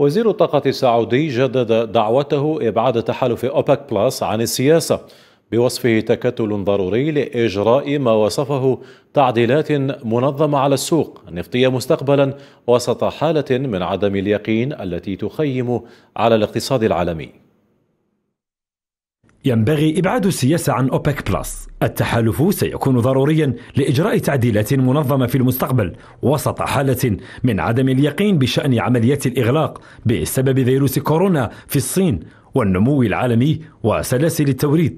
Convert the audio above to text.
وزير الطاقة السعودي جدد دعوته إبعاد تحالف أوبك بلس عن السياسة بوصفه تكتل ضروري لإجراء ما وصفه تعديلات منظمة على السوق النفطية مستقبلا وسط حالة من عدم اليقين التي تخيم على الاقتصاد العالمي ينبغي إبعاد السياسة عن أوبك بلس التحالف سيكون ضروريا لإجراء تعديلات منظمة في المستقبل وسط حالة من عدم اليقين بشأن عمليات الإغلاق بسبب فيروس كورونا في الصين والنمو العالمي وسلاسل التوريد